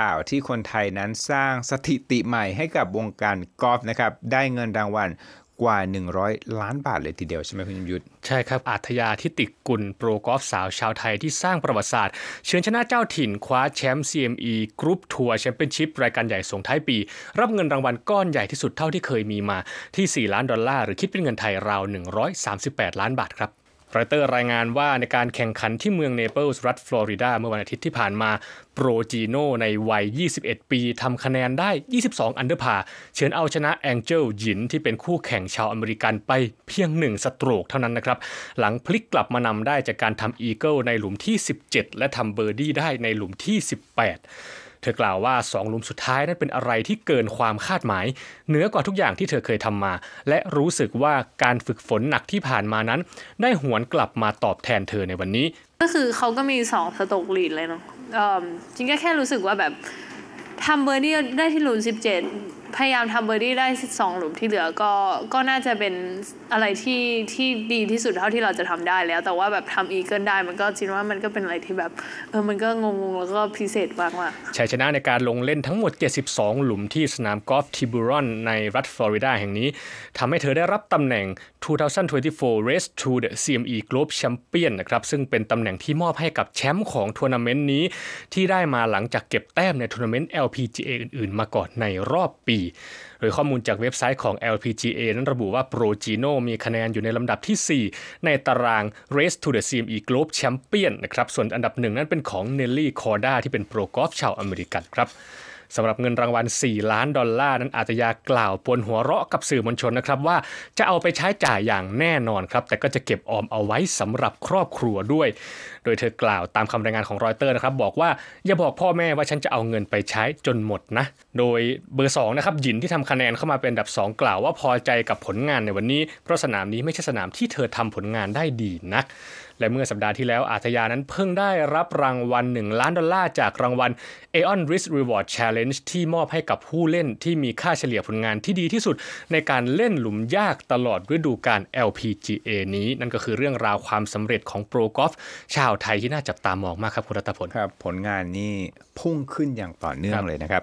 ข่าวที่คนไทยนั้นสร้างสถิติใหม่ให้กับวงการกอล์ฟนะครับ ได้เงินรางวัลกว่า 100 ล้านบาทเลยทีเดียวใช่ไหมคุณยุทธใช่ครับ อาทยาทิติกุลโปรกอล์ฟสาวชาวไทยที่สร้างประวัติศาสตร์เชิญชนะเจ้าถิ่นคว้าแชมป์ CME กรุ๊ปทัวร์แชมเปี้ยนชิพรายการใหญ่ส่งท้ายปี รับเงินรางวัลก้อนใหญ่ที่สุดเท่าที่เคยมีมาที่ 4 ล้านดอลลาร์หรือคิดเป็นเงินไทยราว138 ล้านบาทครับรอยเตอร์รายงานว่าในการแข่งขันที่เมืองเนเปิลส์รัฐฟลอริดาเมื่อวันอาทิตย์ที่ผ่านมาโปรจีโนในวัย 21 ปีทำคะแนนได้ 22 อันเดอร์พาเชิญเอาชนะแองเจิลยิน ที่เป็นคู่แข่งชาวอเมริกันไปเพียงหนึ่งสโตรกเท่านั้นนะครับ หลังพลิกกลับมานำได้จากการทำอีเกิลในหลุมที่ 17 และทำเบอร์ดี้ได้ในหลุมที่ 18เธอกล่าวว่าสอหลุมสุดท้ายนั้นเป็นอะไรที่เกินความคาดหมาย เหนือกว่าทุกอย่างที่เธอเคยทำมา และรู้สึกว่าการฝึกฝนหนักที่ผ่านมานั้น ได้หวนกลับมาตอบแทนเธอในวันนี้ ก็คือเขาก็มีสองสตกลีดเลยเนาะจริงก็แค่รู้สึกว่าแบบทำเบอร์นี่ได้ที่หลุมสิบเจ็ดพยายามทำเบอร์ดี้ได้สองหลุมที่เหลือก็ก็น่าจะเป็นอะไรที่ที่ดีที่สุดเท่าที่เราจะทำได้แล้ว แต่ว่าแบบทำอีเกิลได้มันก็จริงว่ามันก็เป็นอะไรที่แบบเออมันก็งงๆ แล้วก็พิเศษมากว่าชัยชนะในการลงเล่นทั้งหมด 72 หลุมที่สนามกอล์ฟทิบูรอน ในรัฐฟลอริดาแห่งนี้ทำให้เธอได้รับตำแหน่ง 2024 Race to the CME Globe Champion นะครับซึ่งเป็นตำแหน่งที่มอบให้กับแชมป์ของทัวร์นาเมนต์นี้ที่ได้มาหลังจากเก็บแต้มในทัวร์นาเมนต์ LPGA อื่นๆมาก่อนในรอบปี4โดยข้อมูลจากเว็บไซต์ของ LPGA นั้นระบุว่าโปรจีโนมีคะแนนอยู่ในลำดับที่ 4 ในตาราง Race to the CME Globe Champion นะครับ ส่วนอันดับหนึ่งนั้นเป็นของ Nelly Corda ที่เป็นโปรกอล์ฟชาวอเมริกันครับสำหรับเงินรางวัล 4 ล้านดอลลาร์นั้นอาจจะยากล่าวปนหัวเราะกับสื่อมวลชนนะครับว่าจะเอาไปใช้จ่ายอย่างแน่นอนครับแต่ก็จะเก็บออมเอาไว้สำหรับครอบครัวด้วย โดยเธอกล่าวตามคำรายงานของรอยเตอร์นะครับบอกว่า อย่าบอกพ่อแม่ว่าฉันจะเอาเงินไปใช้จนหมดนะโดยเบอร์2นะครับ หยินที่ทำคะแนนเข้ามาเป็นอันดับ 2 กล่าวว่าพอใจกับผลงานในวันนี้ เพราะสนามนี้ไม่ใช่สนามที่เธอทำผลงานได้ดีนักและเมื่อสัปดาห์ที่แล้วอาทยานั้นเพิ่งได้รับรางวัล1ล้านดอลลาร์จากรางวัล Aon Risk Reward Challenge ที่มอบให้กับผู้เล่นที่มีค่าเฉลี่ยผลงานที่ดีที่สุด ในการเล่นหลุมยากตลอดฤดูกาล LPGA นี้ นั่นก็คือเรื่องราวความสำเร็จของโปรกอล์ฟชาวไทยที่น่าจับตามองมากครับ คุณรัตพลครับ ผลงานนี้พุ่งขึ้นอย่างต่อเนื่องเลยนะครับ